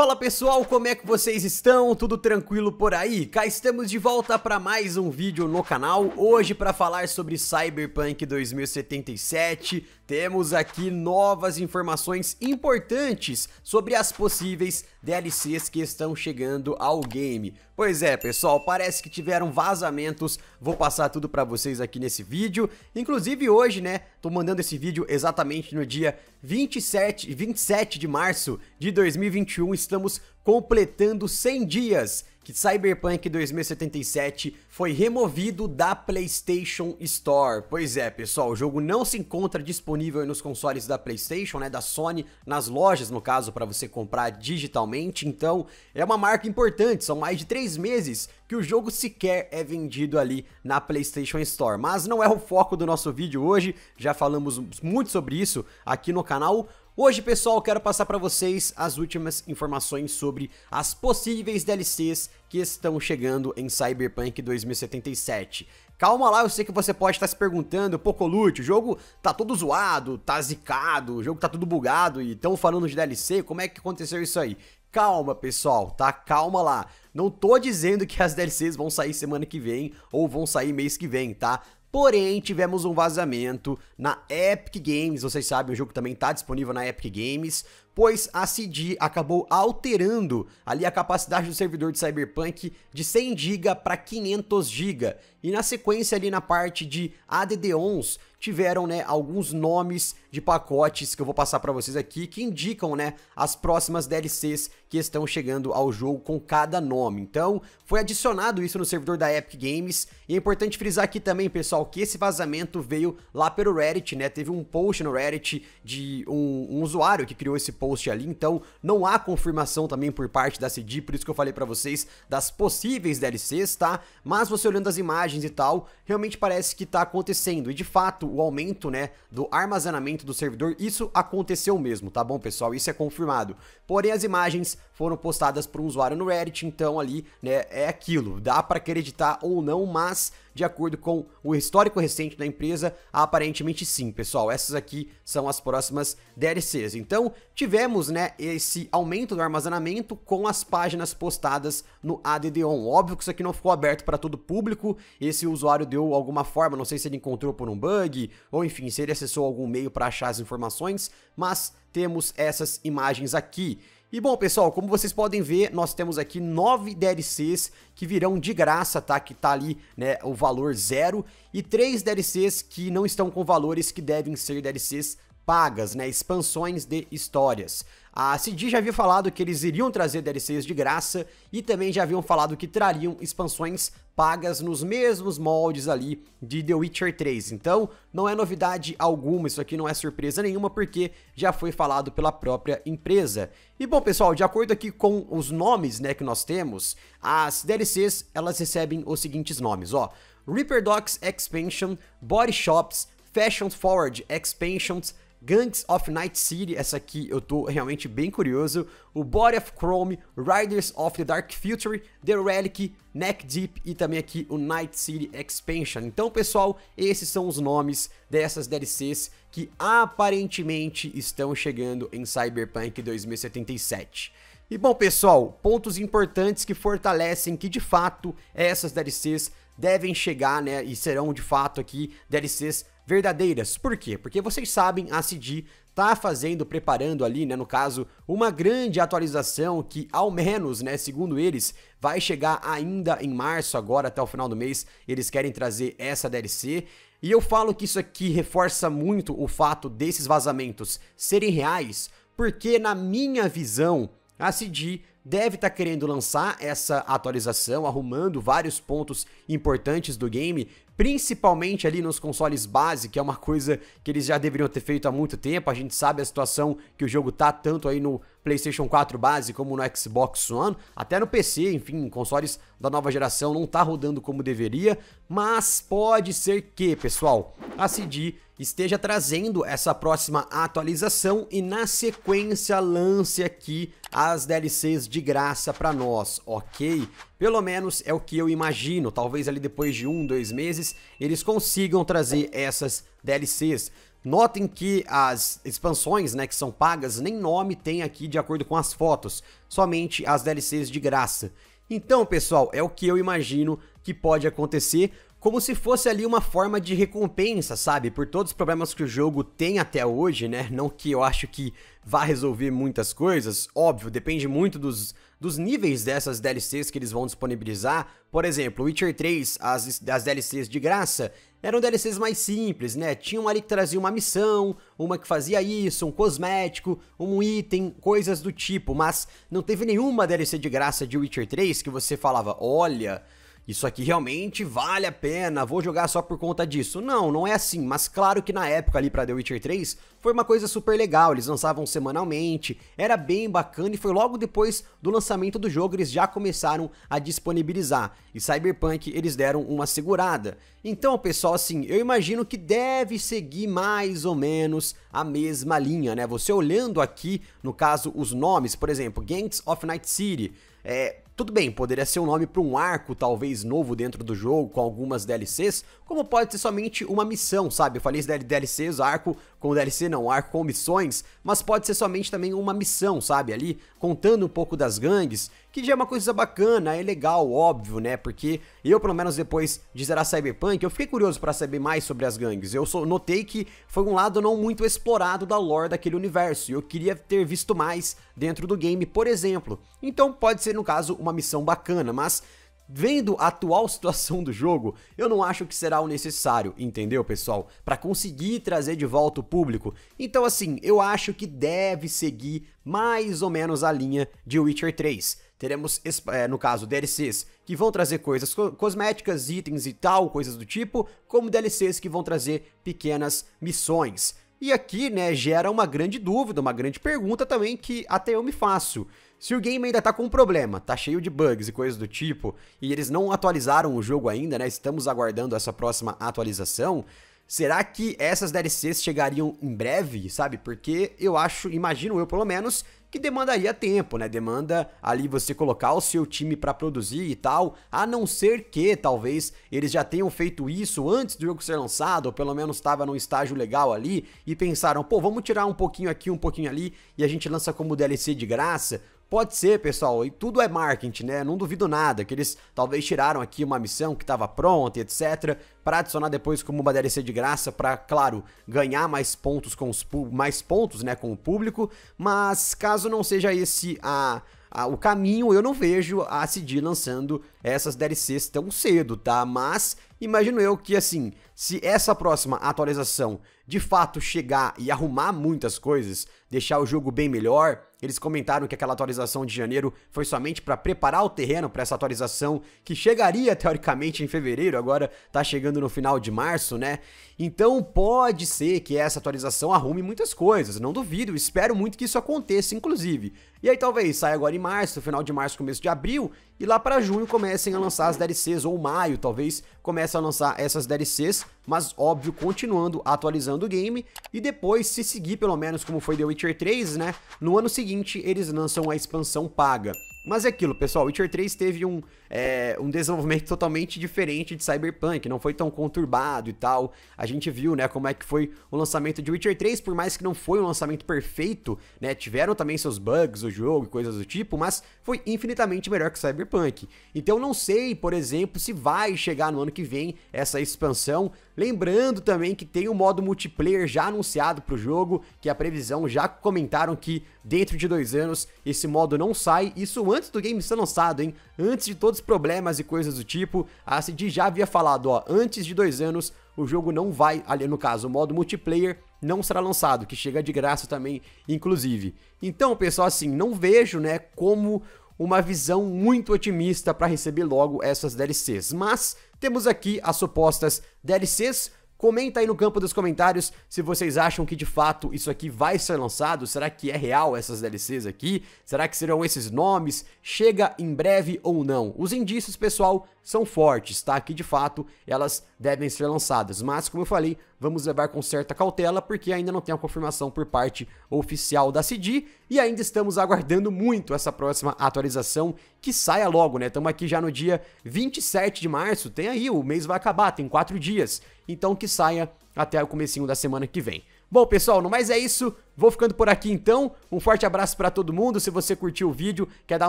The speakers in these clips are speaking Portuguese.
Fala pessoal, como é que vocês estão? Tudo tranquilo por aí? Cá estamos de volta para mais um vídeo no canal. Hoje para falar sobre Cyberpunk 2077, temos aqui novas informações importantes sobre as possíveis DLCs que estão chegando ao game. Pois é, pessoal, parece que tiveram vazamentos. Vou passar tudo para vocês aqui nesse vídeo. Inclusive hoje, né, tô mandando esse vídeo exatamente no dia 27, 27 de março de 2021, estamos completando 100 dias que Cyberpunk 2077 foi removido da PlayStation Store. Pois é, pessoal, o jogo não se encontra disponível nos consoles da PlayStation, né, da Sony, nas lojas, no caso, para você comprar digitalmente. Então, é uma marca importante, são mais de três meses que o jogo sequer é vendido ali na PlayStation Store. Mas não é o foco do nosso vídeo hoje, já falamos muito sobre isso aqui no canal. Hoje, pessoal, quero passar para vocês as últimas informações sobre as possíveis DLCs que estão chegando em Cyberpunk 2077. Calma lá, eu sei que você pode estar se perguntando, pô, Lute, o jogo tá todo zoado, tá zicado, o jogo tá tudo bugado e estão falando de DLC, como é que aconteceu isso aí? Calma, pessoal, tá? Calma lá. Não tô dizendo que as DLCs vão sair semana que vem ou vão sair mês que vem, tá? Porém, tivemos um vazamento na Epic Games, vocês sabem, o jogo também está disponível na Epic Games, pois a CD acabou alterando ali a capacidade do servidor de Cyberpunk de 100 GB para 500 GB. E na sequência ali na parte de ADD-ONs, tiveram, né, alguns nomes de pacotes que eu vou passar para vocês aqui que indicam, né, as próximas DLCs que estão chegando ao jogo com cada nome. Então, foi adicionado isso no servidor da Epic Games e é importante frisar aqui também, pessoal, que esse vazamento veio lá pelo Reddit, né? Teve um post no Reddit de um, um usuário que criou esse post ali, então não há confirmação também por parte da CD, por isso que eu falei para vocês das possíveis DLCs, tá? Mas você olhando as imagens imagens e tal, realmente parece que está acontecendo. E de fato, o aumento, né, do armazenamento do servidor, isso aconteceu mesmo, tá bom, pessoal? Isso é confirmado. Porém, as imagens foram postadas por um usuário no Reddit, então ali, né, é aquilo. Dá para acreditar ou não, mas de acordo com o histórico recente da empresa, aparentemente sim, pessoal. Essas aqui são as próximas DLCs. Então, tivemos, né, esse aumento do armazenamento com as páginas postadas no ADD-ON. Óbvio que isso aqui não ficou aberto para todo público esse usuário deu alguma forma, não sei se ele encontrou por um bug, ou enfim, se ele acessou algum meio para achar as informações, mas temos essas imagens aqui. E bom, pessoal, como vocês podem ver, nós temos aqui nove DLCs que virão de graça, tá? Que tá ali, né, o valor zero. E três DLCs que não estão com valores que devem ser DLCs pagas, né, expansões de histórias. A CD já havia falado que eles iriam trazer DLCs de graça e também já haviam falado que trariam expansões pagas nos mesmos moldes ali de The Witcher 3. Então, não é novidade alguma, isso aqui não é surpresa nenhuma porque já foi falado pela própria empresa. E bom, pessoal, de acordo aqui com os nomes, né, que nós temos, as DLCs, elas recebem os seguintes nomes, ó: Reaper Docks Expansion, Body Shops, Fashion Forward Expansions, Gangs of Night City, essa aqui eu tô realmente bem curioso, o Body of Chrome, Riders of the Dark Future, The Relic, Neck Deep e também aqui o Night City Expansion. Então, pessoal, esses são os nomes dessas DLCs que aparentemente estão chegando em Cyberpunk 2077. E bom, pessoal, pontos importantes que fortalecem que de fato essas DLCs devem chegar, né, e serão de fato aqui DLCs verdadeiras. Por quê? Porque vocês sabem, a CD tá fazendo, preparando ali, né, no caso, uma grande atualização que, ao menos, né, segundo eles, vai chegar ainda em março agora, até o final do mês, eles querem trazer essa DLC. E eu falo que isso aqui reforça muito o fato desses vazamentos serem reais, porque na minha visão, a CD deve estar tá querendo lançar essa atualização, arrumando vários pontos importantes do game, principalmente ali nos consoles base, que é uma coisa que eles já deveriam ter feito há muito tempo. A gente sabe a situação que o jogo tá tanto aí no PlayStation 4 base, como no Xbox One, até no PC, enfim, consoles da nova geração não tá rodando como deveria, mas pode ser que, pessoal, a CD esteja trazendo essa próxima atualização e na sequência lance aqui as DLCs de graça para nós, ok? Pelo menos é o que eu imagino, talvez ali depois de um, dois meses, eles consigam trazer essas DLCs. Notem que as expansões né, que são pagas nem nome tem aqui de acordo com as fotos, somente as DLCs de graça. Então, pessoal, é o que eu imagino que pode acontecer, como se fosse ali uma forma de recompensa, sabe? Por todos os problemas que o jogo tem até hoje, né? Não que eu acho que vá resolver muitas coisas, óbvio, depende muito dos, dos níveis dessas DLCs que eles vão disponibilizar. Por exemplo, Witcher 3, as, as DLCs de graça, eram DLCs mais simples, né? Tinha uma ali que trazia uma missão, uma que fazia isso, um cosmético, um item, coisas do tipo, mas não teve nenhuma DLC de graça de Witcher 3 que você falava, olha isso aqui realmente vale a pena, vou jogar só por conta disso. Não, não é assim, mas claro que na época ali para The Witcher 3 foi uma coisa super legal, eles lançavam semanalmente, era bem bacana e foi logo depois do lançamento do jogo eles já começaram a disponibilizar. E Cyberpunk eles deram uma segurada. Então, pessoal, assim, eu imagino que deve seguir mais ou menos a mesma linha, né? Você olhando aqui, no caso, os nomes, por exemplo, Gangs of Night City, é, tudo bem, poderia ser um nome para um arco talvez novo dentro do jogo, com algumas DLCs, como pode ser somente uma missão, sabe? Eu falei isso DLCs, arco com DLC não, arco com missões, mas pode ser somente também uma missão, sabe? Ali, contando um pouco das gangues que já é uma coisa bacana, é legal, óbvio, né? Porque eu, pelo menos depois de zerar Cyberpunk, eu fiquei curioso para saber mais sobre as gangues. Eu notei que foi um lado não muito explorado da lore daquele universo, e eu queria ter visto mais dentro do game, por exemplo. Então pode ser, no caso, uma missão bacana, mas vendo a atual situação do jogo, eu não acho que será o necessário, entendeu, pessoal? Para conseguir trazer de volta o público. Então, assim, eu acho que deve seguir mais ou menos a linha de Witcher 3. Teremos, é, no caso, DLCs que vão trazer coisas cosméticas, itens e tal, coisas do tipo, como DLCs que vão trazer pequenas missões. E aqui, né, gera uma grande dúvida, uma grande pergunta também que até eu me faço. Se o game ainda tá com um problema, tá cheio de bugs e coisas do tipo, e eles não atualizaram o jogo ainda, né, estamos aguardando essa próxima atualização, será que essas DLCs chegariam em breve, sabe? Porque eu acho, imagino eu pelo menos, que demandaria tempo, né? Demanda ali você colocar o seu time para produzir e tal, a não ser que talvez eles já tenham feito isso antes do jogo ser lançado, ou pelo menos estava num estágio legal ali e pensaram, pô, vamos tirar um pouquinho aqui, um pouquinho ali e a gente lança como DLC de graça. Pode ser, pessoal, e tudo é marketing, né? Não duvido nada que eles talvez tiraram aqui uma missão que estava pronta, etc, para adicionar depois como uma DLC de graça para, claro, ganhar mais pontos com os mais pontos, né, com o público, mas caso não seja esse a o caminho, eu não vejo a CD lançando essas DLCs tão cedo, tá? Mas imagino eu que, assim, se essa próxima atualização de fato chegar e arrumar muitas coisas, deixar o jogo bem melhor, eles comentaram que aquela atualização de janeiro foi somente para preparar o terreno para essa atualização que chegaria teoricamente em fevereiro, agora tá chegando no final de março, né? Então pode ser que essa atualização arrume muitas coisas, não duvido, espero muito que isso aconteça, inclusive. E aí talvez saia agora em março, final de março, começo de abril, e lá para junho comecem a lançar as DLCs, ou maio talvez, comecem a lançar essas DLCs, mas óbvio, continuando atualizando o game. E depois, se seguir pelo menos como foi The Witcher 3, né? No ano seguinte eles lançam a expansão paga. Mas é aquilo, pessoal, Witcher 3 teve um, é, um desenvolvimento totalmente diferente de Cyberpunk, não foi tão conturbado e tal. A gente viu, né, como é que foi o lançamento de Witcher 3, por mais que não foi um lançamento perfeito, né, tiveram também seus bugs o jogo e coisas do tipo, mas foi infinitamente melhor que Cyberpunk. Então não sei, por exemplo, se vai chegar no ano que vem essa expansão, lembrando também que tem o um modo multiplayer já anunciado para o jogo, que a previsão já comentaram que dentro de dois anos esse modo não sai, isso antes do game ser lançado, hein? Antes de todos os problemas e coisas do tipo, a CD já havia falado, ó, antes de dois anos o jogo não vai, ali no caso, o modo multiplayer não será lançado, que chega de graça também, inclusive. Então, pessoal, assim, não vejo, né, como uma visão muito otimista para receber logo essas DLCs, mas temos aqui as supostas DLCs Comenta aí no campo dos comentários se vocês acham que de fato isso aqui vai ser lançado. Será que é real essas DLCs aqui? Será que serão esses nomes? Chega em breve ou não? Os indícios, pessoal, são fortes, tá? Aqui de fato elas devem ser lançadas, mas como eu falei, vamos levar com certa cautela porque ainda não tem a confirmação por parte oficial da CD e ainda estamos aguardando muito essa próxima atualização que saia logo, né? Estamos aqui já no dia 27 de março, tem aí, o mês vai acabar, tem quatro dias, então que saia até o comecinho da semana que vem. Bom, pessoal, no mais é isso. Vou ficando por aqui então. Um forte abraço para todo mundo. Se você curtiu o vídeo, quer dar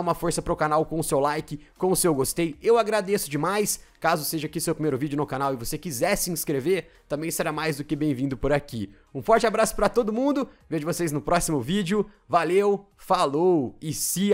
uma força pro canal com o seu like, com o seu gostei, eu agradeço demais. Caso seja aqui seu primeiro vídeo no canal e você quiser se inscrever, também será mais do que bem-vindo por aqui. Um forte abraço para todo mundo. Vejo vocês no próximo vídeo. Valeu, falou e se